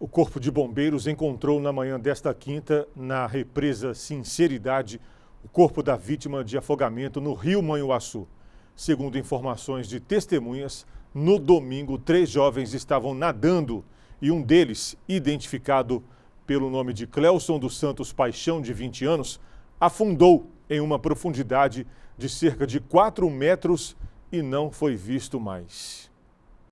O Corpo de Bombeiros encontrou na manhã desta quinta, na represa Sinceridade, o corpo da vítima de afogamento no rio Manhuaçu. Segundo informações de testemunhas, no domingo três jovens estavam nadando e um deles, identificado pelo nome de Clelson dos Santos Paixão, de 20 anos, afundou em uma profundidade de cerca de 4 metros e não foi visto mais.